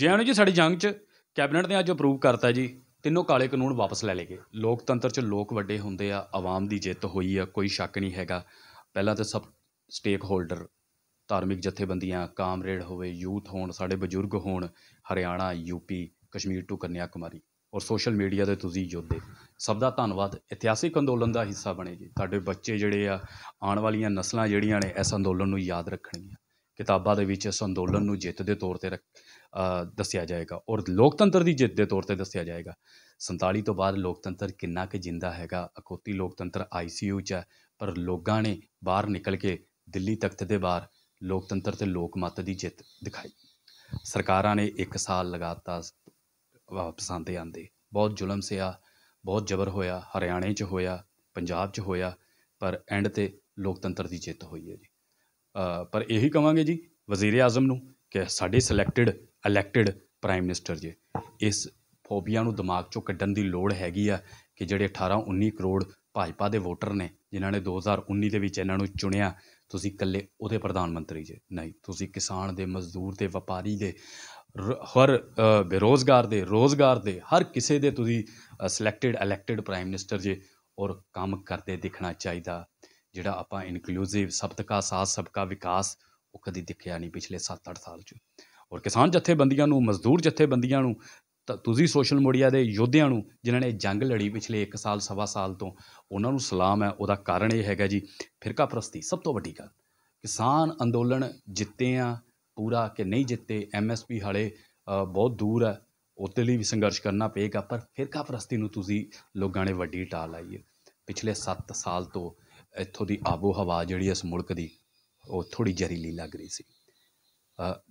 JNU ਜੀ ਸਾਡੀ ਜੰਗ 'ਚ ਕੈਬਨਿਟ ਨੇ ਅੱਜ ਅਪਰੂਵ ਕਰਤਾ ਜੀ ਤਿੰਨੋਂ ਕਾਲੇ ਕਾਨੂੰਨ ਵਾਪਸ ਲੈ ਲਏ ਗਏ ਲੋਕਤੰਤਰ 'ਚ ਲੋਕ ਵੱਡੇ ਹੁੰਦੇ ਆ ਆਵਾਮ ਦੀ ਜਿੱਤ ਹੋਈ ਆ ਕੋਈ ਸ਼ੱਕ ਨਹੀਂ ਹੈਗਾ ਪਹਿਲਾਂ ਤਾਂ ਸਭ ਸਟੇਕ ਹੋਲਡਰ ਧਾਰਮਿਕ ਜਥੇਬੰਦੀਆਂ ਕਾਮਰੇਡ ਹੋਵੇ ਯੂਥ ਹੋਣ ਸਾਡੇ ਬਜ਼ੁਰਗ ਹੋਣ ਹਰਿਆਣਾ ਯੂਪੀ ਕਸ਼ਮੀਰ ਟੂ ਕੰਨਿਆ ਕੁਮਾਰੀ ਔਰ ਸੋਸ਼ਲ ਮੀਡੀਆ ਦੇ ਤੁਸੀਂ ਜੁੜਦੇ ਸਭ ਦਾ ਧੰਨਵਾਦ ਇਤਿਹਾਸਿਕ ਅੰਦੋਲਨ ਦਾ ਹਿੱਸਾ ਬਣੇ ਜੀ ਤੁਹਾਡੇ ਬੱਚੇ ਜਿਹੜੇ ਆ ਆਉਣ ਵਾਲੀਆਂ ਨਸਲਾਂ ਜਿਹੜੀਆਂ ਨੇ ਇਸ ਅੰਦੋਲਨ ਨੂੰ ਯਾਦ ਰੱਖਣਗੀਆਂ ਕਿਤਾਬਾਂ ਦੇ ਵਿੱਚ ਇਸ ਅੰਦੋਲਨ ਨੂੰ ਜਿੱਤ ਦੇ ਤੌਰ ਤੇ ਦੱਸਿਆ ਜਾਏਗਾ ਔਰ ਲੋਕਤੰਤਰ ਦੀ ਜਿੱਤ ਦੇ ਤੌਰ ਤੇ ਦੱਸਿਆ ਜਾਏਗਾ 47 ਤੋਂ ਬਾਅਦ ਲੋਕਤੰਤਰ ਕਿੰਨਾ ਕਿ ਜਿੰਦਾ ਹੈਗਾ ਅਕੋਤੀ ਲੋਕਤੰਤਰ ਆਈਸੀਯੂ 'ਚ ਹੈ ਪਰ ਲੋਕਾਂ ਨੇ ਬਾਹਰ ਨਿਕਲ ਕੇ ਦਿੱਲੀ ਤਖਤ ਦੇ ਬਾਹਰ ਲੋਕਤੰਤਰ ਤੇ ਲੋਕਮਤ ਦੀ ਜਿੱਤ ਦਿਖਾਈ ਸਰਕਾਰਾਂ ਨੇ 1 ਸਾਲ ਲਗਾਤਾਰ ਵਾਪਸ ਆਂਦੇ ਆਂਦੇ ਬਹੁਤ ਜ਼ੁਲਮ ਸਿਆ ਬਹੁਤ ਜ਼ਬਰ ਹੋਇਆ ਹਰਿਆਣੇ 'ਚ ਹੋਇਆ ਪੰਜਾਬ 'ਚ ਹੋਇਆ ਪਰ ਐਂਡ ਤੇ ਲੋਕਤੰਤਰ ਦੀ ਜਿੱਤ ਹੋਈ ਹੈ ਜੀ ਪਰ ਇਹੀ ਕਵਾਂਗੇ ਜੀ ਵਜ਼ੀਰ ਆਜ਼ਮ ਨੂੰ ਕਿ ਸਾਡੇ ਸਿਲੈਕਟਡ ਇਲੈਕਟਡ ਪ੍ਰਾਈਮ ਮਿਨਿਸਟਰ ਜੀ ਇਸ ਫੋਬੀਆ ਨੂੰ ਦਿਮਾਗ ਚੋਂ ਕੱਢਣ ਦੀ ਲੋੜ ਹੈਗੀ ਆ ਕਿ ਜਿਹੜੇ 18 19 ਕਰੋੜ ਭਾਜਪਾ ਦੇ ਵੋਟਰ ਨੇ ਜਿਨ੍ਹਾਂ ਨੇ 2019 ਦੇ ਵਿੱਚ ਇਹਨਾਂ ਨੂੰ ਚੁਣਿਆ ਤੁਸੀਂ ਇਕੱਲੇ ਉਹਦੇ ਪ੍ਰਧਾਨ ਮੰਤਰੀ ਜੇ ਨਹੀਂ ਤੁਸੀਂ ਕਿਸਾਨ ਦੇ ਮਜ਼ਦੂਰ ਦੇ ਵਪਾਰੀ ਦੇ ਹਰ ਬੇਰੋਜ਼ਗਾਰ ਦੇ ਰੋਜ਼ਗਾਰ ਦੇ ਹਰ ਕਿਸੇ ਦੇ ਤੁਸੀਂ ਸਿਲੈਕਟਡ ਇਲੈਕਟਡ ਪ੍ਰਾਈਮ ਮਿਨਿਸਟਰ ਜੇ ਔਰ ਕੰਮ ਕਰਦੇ ਦਿਖਣਾ ਚਾਹੀਦਾ ਜਿਹੜਾ ਆਪਾਂ ਇਨਕਲੂਸਿਵ ਸਬਕਾ ਸਾਥ ਸਬਕਾ ਵਿਕਾਸ ਉਹ ਕਦੀ ਦਿਖਿਆ ਨਹੀਂ ਪਿਛਲੇ 7-8 ਸਾਲ 'ਚ ਔਰ ਕਿਸਾਨ ਜਥੇਬੰਦੀਆਂ ਨੂੰ ਮਜ਼ਦੂਰ ਜਥੇਬੰਦੀਆਂ ਨੂੰ ਤੁਸੀਂ ਸੋਸ਼ਲ ਮੀਡੀਆ ਦੇ ਯੋਧਿਆਂ ਨੂੰ ਜਿਨ੍ਹਾਂ ਨੇ ਜੰਗ ਲੜੀ ਪਿਛਲੇ 1 ਸਾਲ ਸਵਾ ਸਾਲ ਤੋਂ ਉਹਨਾਂ ਨੂੰ ਸਲਾਮ ਹੈ ਉਹਦਾ ਕਾਰਨ ਇਹ ਹੈਗਾ ਜੀ ਫਿਰਕਾ ਪ੍ਰਸਤੀ ਸਭ ਤੋਂ ਵੱਡੀ ਗੱਲ ਕਿਸਾਨ ਅੰਦੋਲਨ ਜਿੱਤੇ ਆ ਪੂਰਾ ਕਿ ਨਹੀਂ ਜਿੱਤੇ ਐਮਐਸਪੀ ਹਾਲੇ ਬਹੁਤ ਦੂਰ ਹੈ ਉਹਦੇ ਲਈ ਵੀ ਸੰਘਰਸ਼ ਕਰਨਾ ਪਏਗਾ ਪਰ ਫਿਰਕਾ ਪ੍ਰਸਤੀ ਨੂੰ ਤੁਸੀਂ ਲੋਕਾਂ ਨੇ ਵੱਡੀ ਟਾਲ ਲਾਈ ਹੈ ਪਿਛਲੇ 7 ਸਾਲ ਤੋਂ ਇੱਥੋਂ ਦੀ ਆਬੋ ਹਵਾ ਜਿਹੜੀ ਇਸ ਮੁਲਕ ਦੀ ਉਹ ਥੋੜੀ ਜ਼ਹਿਰੀਲੀ ਲੱਗ ਰਹੀ ਸੀ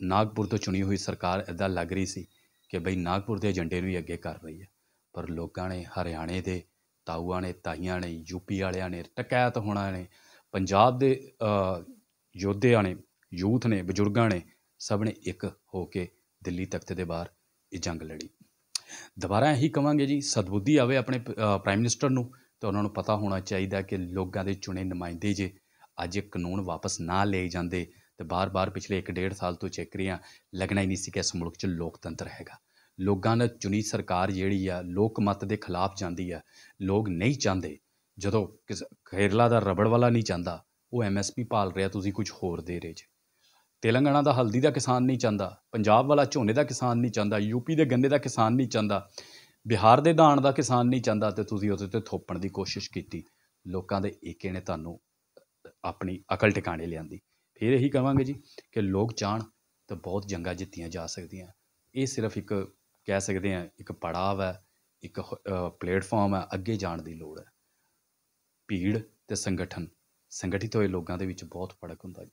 ਨਾਗਪੁਰ ਤੋਂ ਚੁਣੀ ਹੋਈ ਸਰਕਾਰ ਇਦਾਂ ਲੱਗ ਰਹੀ ਸੀ ਕਿ ਬਈ ਨਾਗਪੁਰ ਦੇ ਏਜੰਡੇ ਨੂੰ ਹੀ ਅੱਗੇ ਕਰ ਰਹੀ ਹੈ ਪਰ ਲੋਕਾਂ ਨੇ ਹਰਿਆਣੇ ਦੇ ਤਾਊਆਂ ਨੇ ਤਾਈਆਂ ਨੇ ਯੂਪੀ ਵਾਲਿਆਂ ਨੇ ਟਕੈਤ ਹੋਣਾ ਨੇ ਪੰਜਾਬ ਦੇ ਯੋਧਿਆਂ ਨੇ ਯੂਥ ਨੇ ਬਜ਼ੁਰਗਾਂ ਨੇ ਸਭ ਨੇ ਇੱਕ ਹੋ ਕੇ ਦਿੱਲੀ ਤਖਤ ਦੇ ਬਾਹਰ ਇਹ ਜੰਗ ਲੜੀ ਦੁਬਾਰਾ ਇਹੀ ਕਵਾਂਗੇ ਜੀ ਸਦਬੁੱਧੀ ਆਵੇ ਆਪਣੇ ਪ੍ਰਾਈਮ ਮਿਨਿਸਟਰ ਨੂੰ ਤਾਂ ਉਹਨਾਂ ਨੂੰ ਪਤਾ ਹੋਣਾ ਚਾਹੀਦਾ ਕਿ ਲੋਕਾਂ ਦੇ ਚੁਣੇ ਨੁਮਾਇੰਦੇ ਜੇ ਅੱਜ ਇਹ ਕਾਨੂੰਨ ਵਾਪਸ ਨਾ ਲਏ ਜਾਂਦੇ ਤੇ ਬਾਰ-ਬਾਰ ਪਿਛਲੇ 1.5 ਸਾਲ ਤੋਂ ਚੈੱਕ ਰਿਆਂ ਲੱਗਣਾ ਹੀ ਨਹੀਂ ਸੀ ਕਿ ਇਸ ਮੁਲਕ 'ਚ ਲੋਕਤੰਤਰ ਹੈਗਾ ਲੋਕਾਂ ਨੇ ਚੁਣੀ ਸਰਕਾਰ ਜਿਹੜੀ ਆ ਲੋਕ ਮਤ ਦੇ ਖਿਲਾਫ ਜਾਂਦੀ ਆ ਲੋਕ ਨਹੀਂ ਚਾਹੁੰਦੇ ਜਦੋਂ ਕੇਰਲਾ ਦਾ ਰਬੜ ਵਾਲਾ ਨਹੀਂ ਚਾਹੁੰਦਾ ਉਹ ਐਮਐਸਪੀ ਪਾਲ ਰਿਹਾ ਤੁਸੀਂ ਕੁਝ ਹੋਰ ਦੇ ਰਹੇ ਜੇ ਤੇਲੰਗਣਾ ਦਾ ਹਲਦੀ ਦਾ ਕਿਸਾਨ ਨਹੀਂ ਚਾਹੁੰਦਾ ਪੰਜਾਬ ਵਾਲਾ ਝੋਨੇ ਦਾ ਕਿਸਾਨ ਨਹੀਂ ਚਾਹੁੰਦਾ ਯੂਪੀ ਦੇ ਗੰਨੇ ਦਾ ਕਿਸਾਨ ਨਹੀਂ ਚਾਹੁੰਦਾ ਬਿਹਾਰ ਦੇ ਦਾਣ ਦਾ ਕਿਸਾਨ ਨਹੀਂ ਚਾਹੁੰਦਾ ਤੇ ਤੁਸੀਂ ਉਹਦੇ ਤੇ ਥੋਪਣ ਦੀ ਕੋਸ਼ਿਸ਼ ਕੀਤੀ ਲੋਕਾਂ ਦੇ ਏਕੇ ਨੇ ਤੁਹਾਨੂੰ ਆਪਣੀ ਅਕਲ ਟਿਕਾਣੇ ਲਿਆਂਦੀ ਫਿਰ ਇਹੀ ਕਹਾਂਗੇ ਜੀ ਕਿ ਲੋਕ ਚਾਹਣ ਤਾਂ ਬਹੁਤ ਜੰਗਾ ਜਿੱਤੀਆਂ ਜਾ ਸਕਦੀਆਂ ਇਹ ਸਿਰਫ ਇੱਕ ਕਹਿ ਸਕਦੇ ਆ ਇੱਕ ਪੜਾਵ ਹੈ ਇੱਕ ਪਲੇਟਫਾਰਮ ਹੈ ਅੱਗੇ ਜਾਣ ਦੀ ਲੋੜ ਹੈ ਭੀੜ ਤੇ ਸੰਗਠਨ ਸੰਗਠਿਤ ਹੋਏ ਲੋਕਾਂ ਦੇ ਵਿੱਚ ਬਹੁਤ ਫਰਕ ਹੁੰਦਾ ਜੀ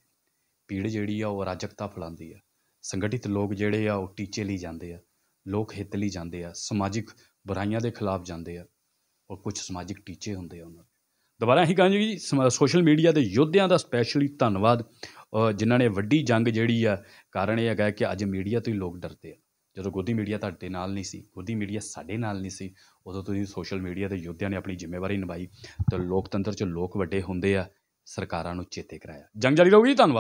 ਭੀੜ ਜਿਹੜੀ ਆ ਉਹ ਰਾਜਕਤਾ ਫਲਾਉਂਦੀ ਆ ਸੰਗਠਿਤ ਲੋਕ ਜਿਹੜੇ ਆ ਉਹ ਟੀਚੇ ਲਈ ਜਾਂਦੇ ਆ ਲੋਕ ਹਿੱਤ ਲਈ ਜਾਂਦੇ ਆ ਸਮਾਜਿਕ ਬੁਰਾਈਆਂ ਦੇ ਖਿਲਾਫ ਜਾਂਦੇ ਆ ਔਰ ਕੁਝ ਸਮਾਜਿਕ ਟੀਚੇ ਹੁੰਦੇ ਆ ਉਹਨਾਂ ਦੇ ਦੁਬਾਰਾ ਹੀ ਕਹਾਂ ਜੀ ਸੋਸ਼ਲ ਮੀਡੀਆ ਦੇ ਯੋਧਿਆਂ ਦਾ ਸਪੈਸ਼ਲੀ ਧੰਨਵਾਦ ਜਿਨ੍ਹਾਂ ਨੇ ਵੱਡੀ ਜੰਗ ਜਿਹੜੀ ਆ ਕਾਰਨ ਇਹ ਹੈਗਾ ਕਿ ਅੱਜ ਮੀਡੀਆ ਤੋਂ ਹੀ ਲੋਕ ਡਰਦੇ ਆ ਜਦੋਂ ਗੋਦੀ ਮੀਡੀਆ ਤੁਹਾਡੇ ਨਾਲ ਨਹੀਂ ਸੀ ਗੋਦੀ ਮੀਡੀਆ ਸਾਡੇ ਨਾਲ ਨਹੀਂ ਸੀ ਉਦੋਂ ਤੁਸੀਂ ਸੋਸ਼ਲ ਮੀਡੀਆ ਦੇ ਯੋਧਿਆਂ ਨੇ ਆਪਣੀ ਜ਼ਿੰਮੇਵਾਰੀ ਨਿਭਾਈ ਤੇ ਲੋਕਤੰਤਰ 'ਚ ਲੋਕ ਵੱਡੇ ਹੁੰਦੇ ਆ ਸਰਕਾਰਾਂ ਨੂੰ ਚੇਤੇ ਕਰਾਇਆ ਜੰਗ ਜਾਰੀ ਰਹੂਗੀ ਧੰਨਵਾਦ